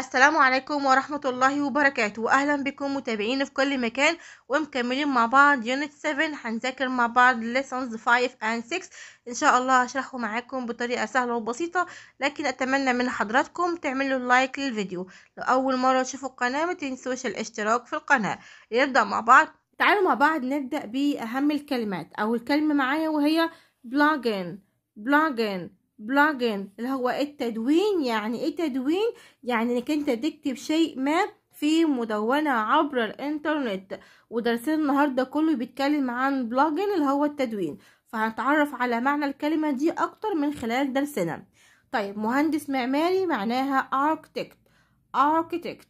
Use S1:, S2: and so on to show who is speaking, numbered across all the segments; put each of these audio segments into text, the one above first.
S1: السلام عليكم ورحمة الله وبركاته وأهلا بكم متابعين في كل مكان ومكملين مع بعض يونت 7 هنذاكر مع بعض lessons 5 and 6 إن شاء الله هشرحه معاكم بطريقة سهلة وبسيطة لكن أتمنى من حضراتكم تعملوا لايك للفيديو لو أول مرة تشوفوا القناة ما تنسوش الاشتراك في القناة نبدأ مع بعض تعالوا مع بعض نبدأ بأهم الكلمات أول كلمة معايا وهي بلوجن بلوجن بلاجن اللي هو التدوين يعني ايه تدوين يعني انك انت تكتب شيء ما في مدونة عبر الانترنت ودرسنا النهاردة كله بيتكلم عن بلاجن اللي هو التدوين فهنتعرف على معنى الكلمة دي اكتر من خلال درسنا طيب مهندس معماري معناها architect architect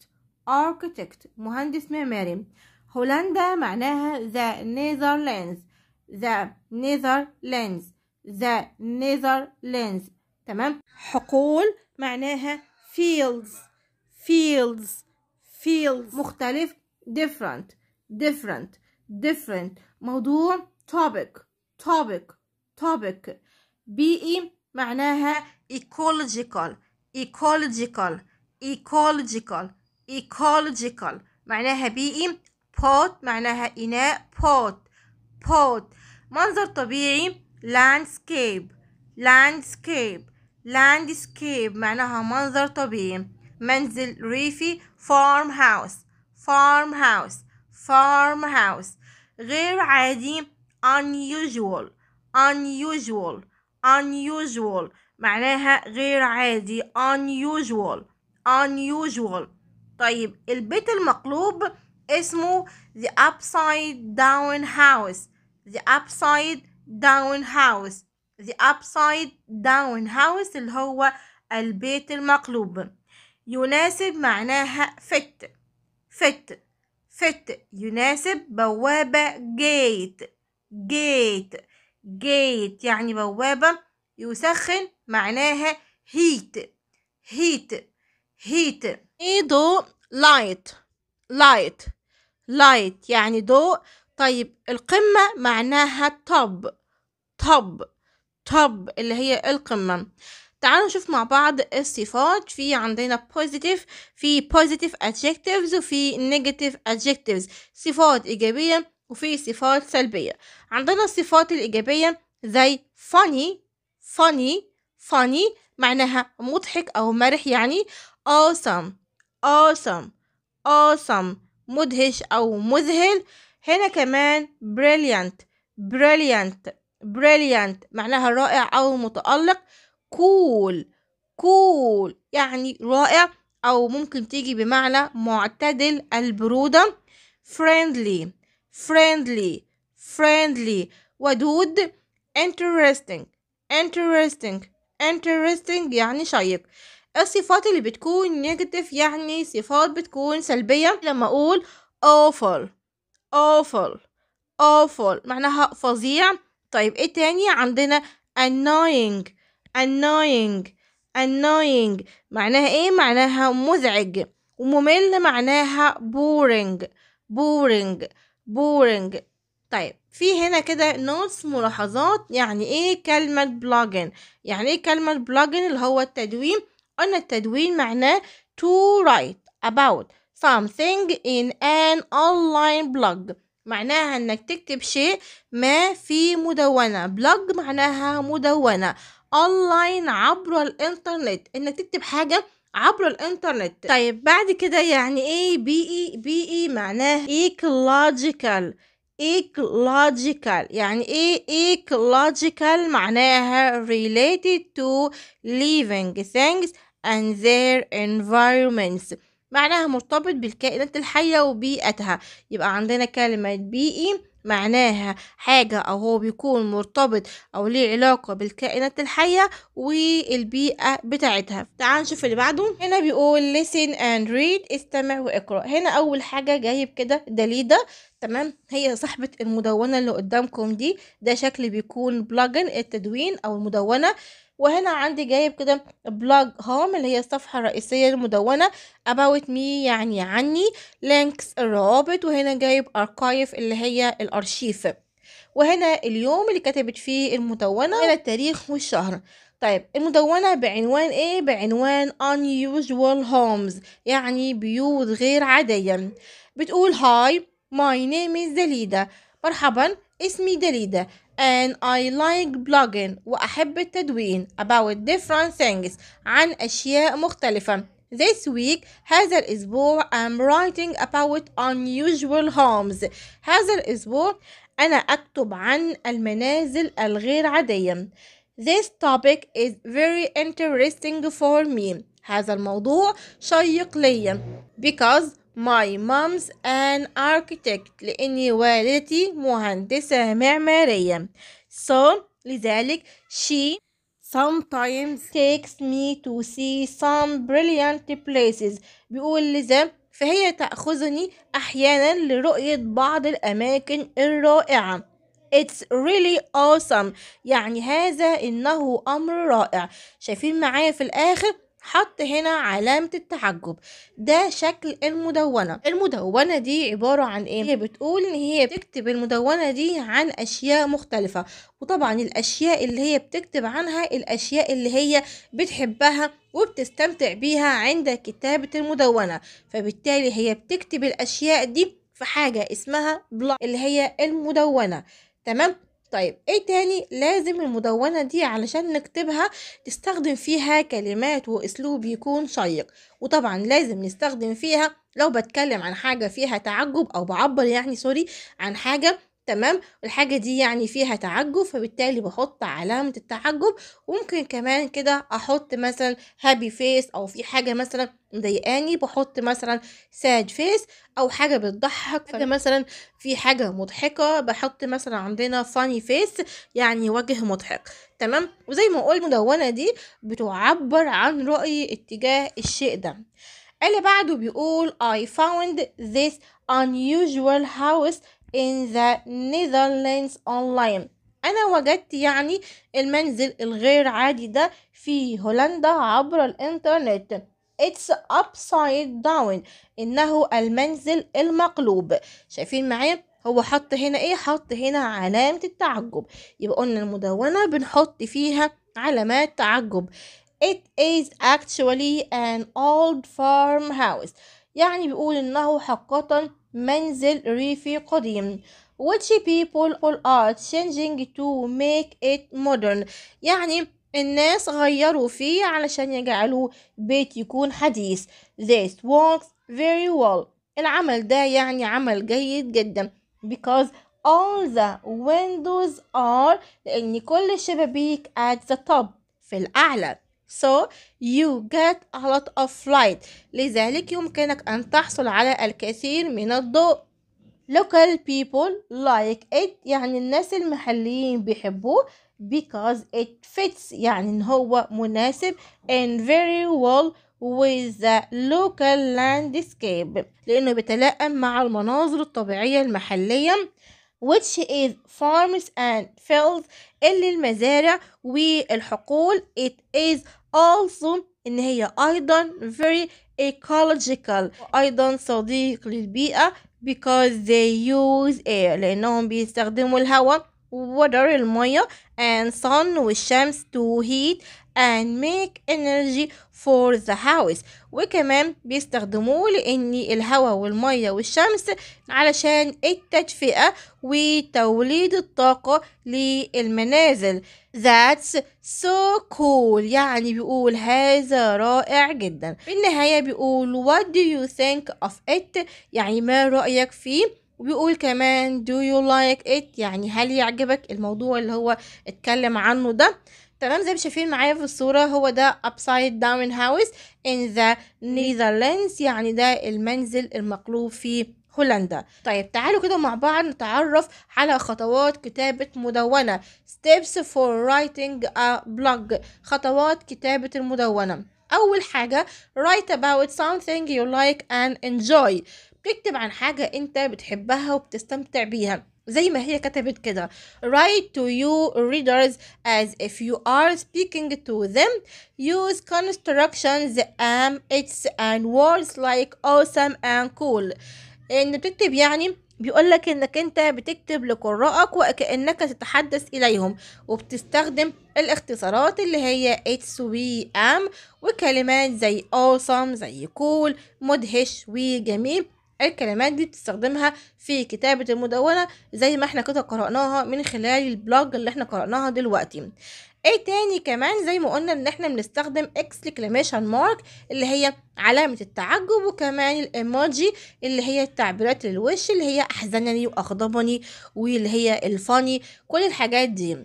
S1: architect مهندس معماري هولندا معناها the Netherlands the Netherlands the Netherlands تمام حقول معناها fields fields fields مختلف different different different موضوع topic topic topic بيئي معناها ecological ecological ecological ecological معناها بيئي pot معناها إناء pot pot منظر طبيعي لاندسكيب لاندسكيب لاندسكيب معناها منظر طبيعي منزل ريفي فارم هاوس فارم هاوس فارم هاوس غير عادي unusual unusual unusual معناها غير عادي unusual unusual طيب البيت المقلوب اسمه the upside down house the upside داون هاوس the upside down house اللي هو البيت المقلوب يناسب معناها فت فت فت يناسب بوابة جيت جيت جيت يعني بوابة يسخن معناها هيت هيت هيت ايه ضوء لايت لايت لايت يعني ضوء طيب القمة معناها top top top اللي هي القمة تعالوا نشوف مع بعض الصفات في عندنا positive في positive adjectives وفي negative adjectives صفات إيجابية وفي صفات سلبية عندنا الصفات الإيجابية زي funny funny funny معناها مضحك أو مرح يعني awesome awesome awesome مدهش أو مذهل هنا كمان brilliant brilliant brilliant معناها رائع أو متألق cool cool يعني رائع أو ممكن تيجي بمعنى معتدل البرودة friendly friendly friendly ودود interesting interesting interesting يعني شيق الصفات اللي بتكون نيجاتيف يعني صفات بتكون سلبية لما أقول awful awful awful معناها فظيع طيب ايه تاني عندنا annoying annoying annoying معناها ايه معناها مزعج وممل معناها boring boring boring طيب في هنا كده نوتس ملاحظات يعني ايه كلمة بلوجن يعني ايه كلمة بلوجن اللي هو التدوين قلنا التدوين معناه to write about something in an online blog معناها انك تكتب شيء ما في مدونة بلوج معناها مدونة اونلاين عبر الانترنت انك تكتب حاجة عبر الانترنت طيب بعد كده يعني ايه بي اي بي اي معناه ايكولوجيكال ecological يعني ايه ecological معناها related to living things and their environments معناها مرتبط بالكائنات الحية وبيئتها يبقى عندنا كلمة بيئي e معناها حاجة أو هو بيكون مرتبط أو ليه علاقة بالكائنات الحية والبيئة بتاعتها تعال نشوف اللي بعده هنا بيقول listen and read استمع واقرأ هنا أول حاجة جايب كده دليدة تمام هي صاحبة المدونة اللي قدامكم دي ده شكل بيكون بلاجن التدوين أو المدونة وهنا عندي جايب كده بلاج هوم اللي هي الصفحة الرئيسية المدونة about me يعني عني لينكس الروابط وهنا جايب اركايف اللي هي الارشيف وهنا اليوم اللي كتبت فيه المدونة هنا التاريخ والشهر طيب المدونة بعنوان ايه؟ بعنوان unusual homes يعني بيوت غير عادية بتقول هاي ماي نيم از زليدا مرحبا اسمي دليدا and I like blogging وأحب التدوين about different things عن أشياء مختلفة This week هذا الأسبوع I'm writing about unusual homes هذا الأسبوع أنا أكتب عن المنازل الغير عادية This topic is very interesting for me هذا الموضوع شيق لي because my mom's an architect لاني والدتي مهندسة معمارية so لذلك she sometimes takes me to see some brilliant places بيقول لذا فهي تأخذني أحيانا لرؤية بعض الأماكن الرائعة It's really awesome يعني هذا إنه أمر رائع شايفين معايا في الآخر حط هنا علامة التحجب ده شكل المدونة المدونة دي عبارة عن ايه؟ هي بتقول ان هي بتكتب المدونة دي عن اشياء مختلفة وطبعا الاشياء اللي هي بتكتب عنها الاشياء اللي هي بتحبها وبتستمتع بيها عند كتابة المدونة فبالتالي هي بتكتب الاشياء دي في حاجة اسمها بلوك اللي هي المدونة تمام طيب ايه تاني لازم المدونة دي علشان نكتبها تستخدم فيها كلمات واسلوب يكون شيق وطبعا لازم نستخدم فيها لو بتكلم عن حاجة فيها تعجب او بعبر يعني سوري عن حاجة تمام والحاجة دي يعني فيها تعجب فبالتالي بحط علامة التعجب وممكن كمان كده احط مثلا هابي فيس او في حاجة مثلا مضايقاني بحط مثلا ساد فيس او حاجة بتضحك حاجة مثلا في حاجة مضحكة بحط مثلا عندنا فاني فيس يعني وجه مضحك تمام وزي ما قلنا المدونة دي بتعبر عن رأيي اتجاه الشيء ده اللي بعده بيقول I found this unusual house in the Netherlands online أنا وجدت يعني المنزل الغير عادي ده في هولندا عبر الإنترنت It's upside down إنه المنزل المقلوب شايفين معايا هو حط هنا إيه حط هنا علامة التعجب يبقى قلنا المدونة بنحط فيها علامات تعجب It is actually an old farmhouse يعني بيقول إنه حقا منزل ريفي قديم which people are changing to make it modern يعني الناس غيروا فيه علشان يجعلوه بيت يكون حديث this works very well العمل ده يعني عمل جيد جدا because all the windows are لأن كل الشبابيك at the top في الأعلى so you get a lot of light لذلك يمكنك أن تحصل على الكثير من الضوء local people like it يعني الناس المحليين بيحبوه because it fits يعني إن هو مناسب and very well with the local landscape لأنه بيتلائم مع المناظر الطبيعية المحلية which is farms and fields اللي المزارع والحقول it is also إن هي أيضا very ecological أيضا صديق للبيئة because they use air لأنهم بيستخدموا الهواء water المية and sun والشمس to heat and make energy for the house وكمان بيستخدموه لان الهواء والمية والشمس علشان التدفئة وتوليد الطاقة للمنازل that's so cool يعني بيقول هذا رائع جدا في النهاية بيقول what do you think of it يعني ما رأيك فيه وبيقول كمان do you like it يعني هل يعجبك الموضوع اللي هو اتكلم عنه ده تمام زي ما شايفين معايا في الصورة هو ده upside down house in the Netherlands يعني ده المنزل المقلوب في هولندا طيب تعالوا كده مع بعض نتعرف على خطوات كتابة مدونة steps for writing a blog خطوات كتابة المدونة أول حاجة write about something you like and enjoy تكتب عن حاجة أنت بتحبها وبتستمتع بيها زي ما هي كتبت كده write to you readers as if you are speaking to them use constructions am um, it's and words like awesome and cool ان بتكتب يعني بيقول لك انك انت بتكتب لقراءك وكانك تتحدث اليهم وبتستخدم الاختصارات اللي هي اتس وي ام وكلمات زي awesome زي cool مدهش وجميل الكلمات دي بتستخدمها في كتابة المدونة زي ما احنا كده قرأناها من خلال البلوج اللي احنا قرأناها دلوقتي ايه تاني كمان زي ما قلنا ان احنا بنستخدم اكسكليميشن مارك اللي هي علامة التعجب وكمان الايموجي اللي هي التعبيرات للوش اللي هي احزنني واغضبني واللي هي الفاني كل الحاجات دي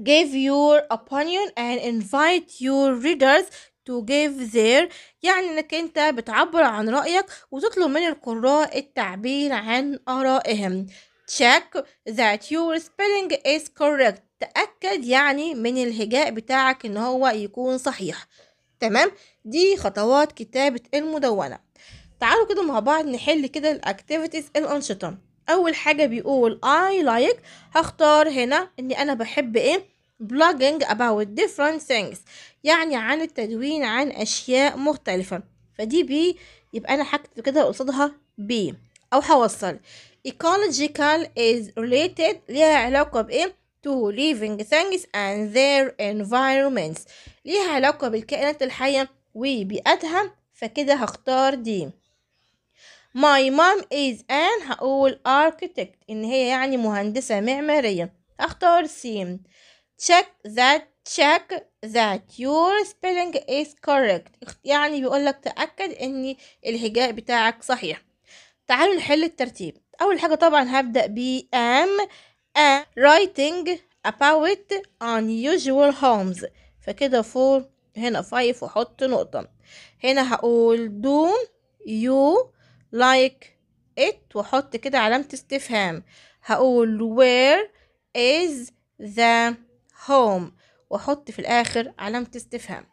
S1: give your opinion and invite your readers to give their يعني انك انت بتعبر عن رأيك وتطلب من القراء التعبير عن آرائهم check that your spelling is correct تأكد يعني من الهجاء بتاعك ان هو يكون صحيح تمام دي خطوات كتابة المدونة تعالوا كده مع بعض نحل كده الاكتيفيتيز الأنشطة أول حاجة بيقول I like هختار هنا إني أنا بحب إيه blogging about different things يعني عن التدوين عن أشياء مختلفة فدي بي يبقى أنا حكت كده قصادها بي أو هوصل ecological is related ليها علاقة بإيه؟ to living things and their environments ليها علاقة بالكائنات الحية وبيئتها فكده هختار دي my mom is an هقول architect إن هي يعني مهندسة معمارية هختار سيم check that check that your spelling is correct يعني بيقول لك تأكد ان الهجاء بتاعك صحيح تعالوا نحل الترتيب اول حاجة طبعا هبدأ ب am a writing about unusual homes فكده فور هنا فايف واحط نقطة هنا هقول do you like it واحط كده علامة استفهام هقول where is the home واحط في الاخر علامه استفهام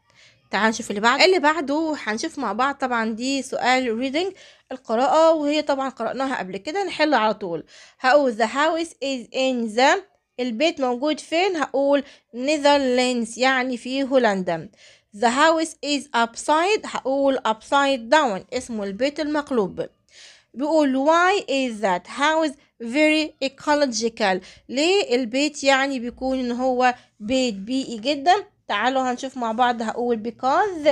S1: تعال نشوف اللي بعده اللي بعده هنشوف مع بعض طبعا دي سؤال ريدنج القراءه وهي طبعا قراناها قبل كده نحل على طول هقول the house is in the البيت موجود فين هقول نيذرلاندز يعني في هولندا the house is upside هقول upside down اسمه البيت المقلوب بيقول why is that house very ecological ليه البيت يعني بيكون ان هو بيت بيئي جدا تعالوا هنشوف مع بعض هقول because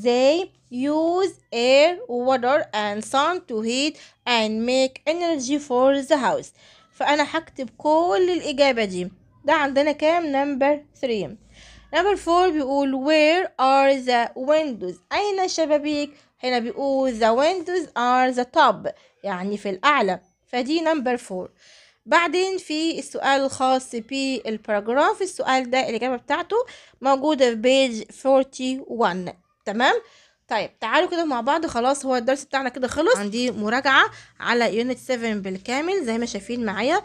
S1: they use air water and sun to heat and make energy for the house فانا هكتب كل الاجابه دي ده عندنا كام نمبر 3 نمبر 4 بيقول where are the windows اين الشبابيك هنا بيقول the windows are the top يعني في الأعلى فدي نمبر فور بعدين في السؤال الخاص بالباراجراف السؤال ده الإجابة بتاعته موجودة في بيج 41 تمام طيب تعالوا كده مع بعض خلاص هو الدرس بتاعنا كده خلص عندي مراجعة على يونت 7 بالكامل زي ما شايفين معايا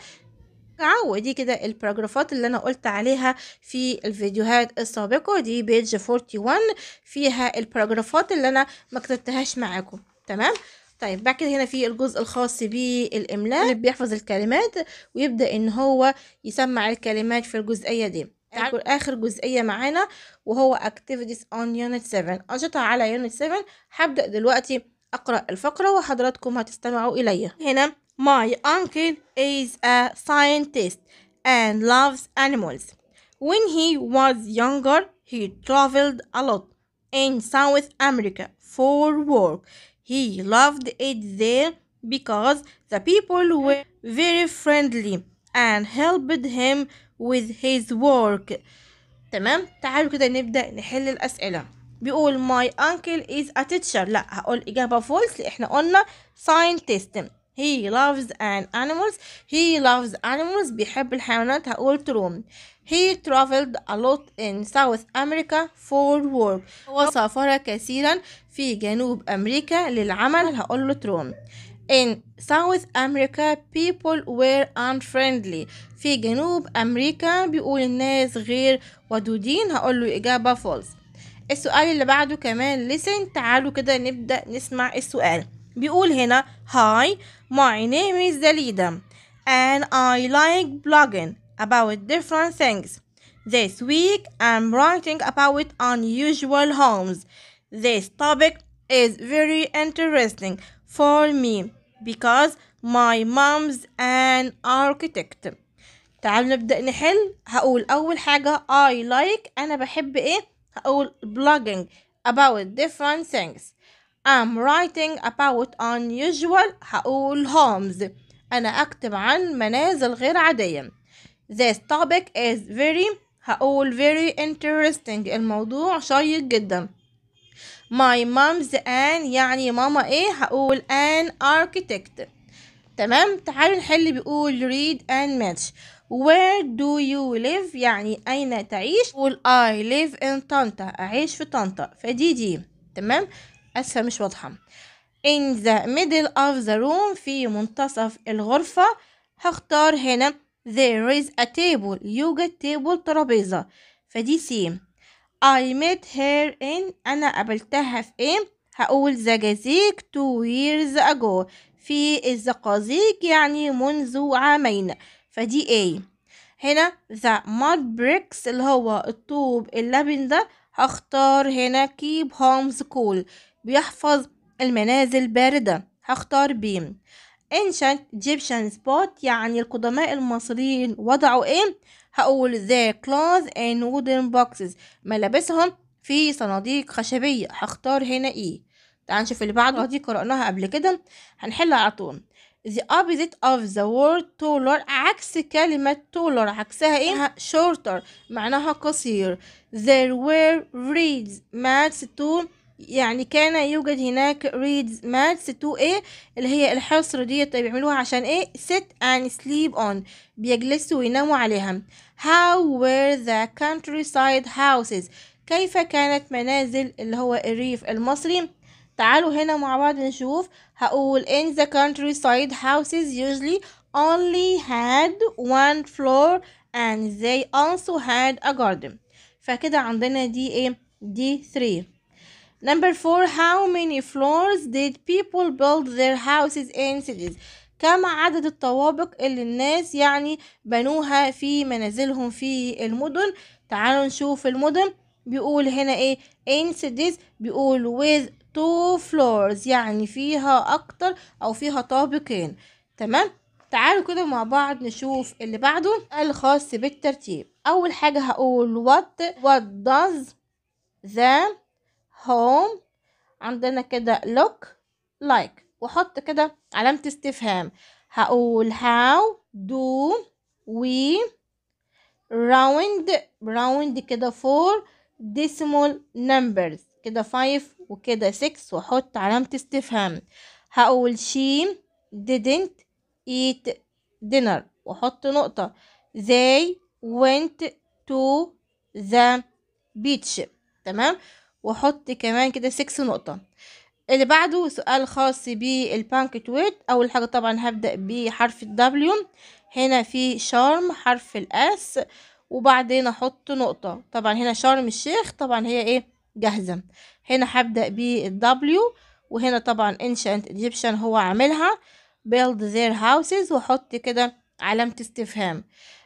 S1: ودي كده الباراجرافات اللي انا قلت عليها في الفيديوهات السابقة دي بيج 41 فيها الباراجرافات اللي انا ما كتبتهاش معاكم تمام طيب بعد كده هنا في الجزء الخاص بالاملاء اللي بيحفظ الكلمات ويبدا ان هو يسمع الكلمات في الجزئيه دي تعالوا اخر جزئيه معانا وهو activities on unit 7 انشطه على unit 7 هبدا دلوقتي اقرا الفقره وحضراتكم هتستمعوا الي هنا My uncle is a scientist and loves animals. When he was younger, he traveled a lot in South America for work. He loved it there because the people were very friendly and helped him with his work. تمام تعالوا كده نبدأ نحل الأسئلة بيقول my uncle is a teacher لا هقول اجابه false احنا قلنا scientist he loves an animals he loves animals بيحب الحيوانات هقول true he traveled a lot in South America for work هو سافر كثيرا في جنوب أمريكا للعمل هقول له true in South America people were unfriendly في جنوب أمريكا بيقول الناس غير ودودين هقول له إجابة false السؤال اللي بعده كمان listen تعالوا كده نبدأ نسمع السؤال بيقول هنا Hi, my name is Dalida and I like blogging about different things. This week I'm writing about unusual homes. This topic is very interesting for me because my mom's an architect. تعال نبدأ نحل هقول أول حاجة I like أنا بحب إيه هقول blogging about different things I'm writing about unusual هقول homes أنا أكتب عن منازل غير عادية This topic is very هقول very interesting الموضوع شيق جدا My mom's an يعني ماما ايه هقول an architect تمام تعالوا نحل بيقول read and match Where do you live يعني أين تعيش؟ قول I live in طنطا أعيش في طنطا فدي دي تمام أسفة مش واضحة in the middle of the room في منتصف الغرفة هختار هنا there is a table يوجد table ترابيزة فدي سي I met her in أنا قابلتها في إيه هقول the two years ago في الزقازيق يعني منذ عامين فدي A هنا the mud bricks اللي هو الطوب اللبن ده هختار هنا keep homes cool بيحفظ المنازل باردة هختار بيم ancient Egyptian spot يعني القدماء المصريين وضعوا ايه هقول their clothes in wooden boxes ملابسهم في صناديق خشبية هختار هنا ايه تعال نشوف اللي بعده دي قرأناها قبل كده هنحلها على طول the opposite of the word taller عكس كلمة taller عكسها ايه shorter معناها قصير there were reeds mats to يعني كان يوجد هناك ريدز ماتس 2A اللي هي الحصر ديت بيعملوها عشان ايه sit and sleep on بيجلسوا ويناموا عليها how were the countryside houses كيف كانت منازل اللي هو الريف المصري تعالوا هنا مع بعض نشوف هقول in the countryside houses usually only had one floor and they also had a garden فكده عندنا دي ايه دي 3 Number four, how many floors did people build their houses in cities? كم عدد الطوابق اللي الناس يعني بنوها في منازلهم في المدن تعالوا نشوف المدن بيقول هنا ايه in cities بيقول with two floors يعني فيها اكتر او فيها طابقين تمام تعالوا كده مع بعض نشوف اللي بعده الخاص بالترتيب اول حاجة هقول what what does the هوم عندنا كده لوك لايك واحط كده علامه استفهام هقول هاو دو وي راوند راوند كده فور ديسيمال نمبرز كده 5 وكده 6 واحط علامه استفهام هقول شي didn't eat dinner واحط نقطه they went to the beach تمام واحط كمان كده سكس نقطة اللي بعده سؤال خاص بالبانكت ويت اول حاجة طبعا هبدأ بحرف الدبليو هنا في شارم حرف الاس وبعدين احط نقطة طبعا هنا شارم الشيخ طبعا هي ايه جاهزة هنا هبدأ بالدبليو وهنا طبعا انشانت ايجيبشن هو عاملها build their houses واحط كده علامة استفهام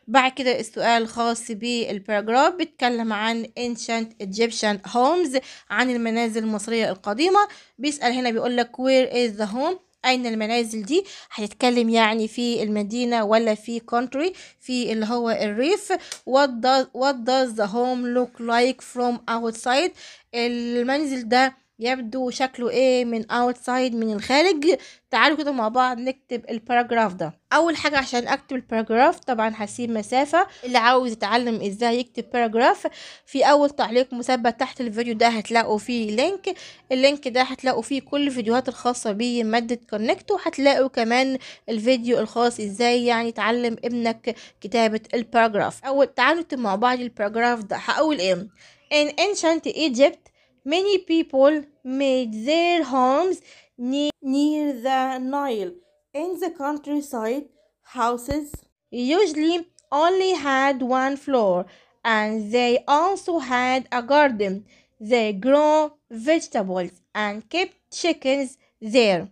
S1: بعد كده السؤال الخاص بالباراجراف بيتكلم عن ancient Egyptian homes عن المنازل المصرية القديمة بيسأل هنا بيقول لك where is the home أين المنازل دي هيتكلم يعني في المدينة ولا في country في اللي هو الريف what does, what does the home look like from outside المنزل ده يبدو شكله ايه من اوتسايد من الخارج تعالوا كده مع بعض نكتب الباراجراف ده اول حاجه عشان اكتب الباراجراف طبعا هسيب مسافه اللي عاوز يتعلم ازاي يكتب باراجراف في اول تعليق مثبت تحت الفيديو ده هتلاقوا فيه لينك اللينك ده هتلاقوا فيه كل الفيديوهات الخاصه بماده كونكت وهتلاقوا كمان الفيديو الخاص ازاي يعني تعلم ابنك كتابه الباراجراف اول تعالوا نكتب مع بعض الباراجراف ده هقول ايه ان ancient Egypt, Many people made their homes near near the Nile. In the countryside, houses usually only had one floor and they also had a garden. They grow vegetables and kept chickens there.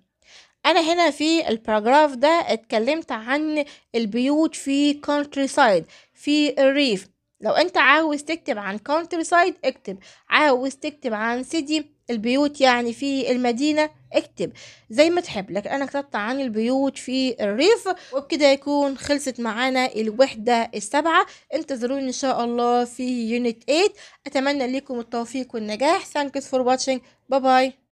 S1: أنا هنا في الباراجراف ده اتكلمت عن البيوت في countryside في الريف لو انت عاوز تكتب عن كونتري سايد اكتب عاوز تكتب عن سيدي البيوت يعني في المدينة اكتب زي ما تحب لك انا كتبت عن البيوت في الريف وبكده يكون خلصت معانا الوحدة السبعة انتظروني ان شاء الله في يونت 8 اتمنى لكم التوفيق والنجاح you فور watching باي باي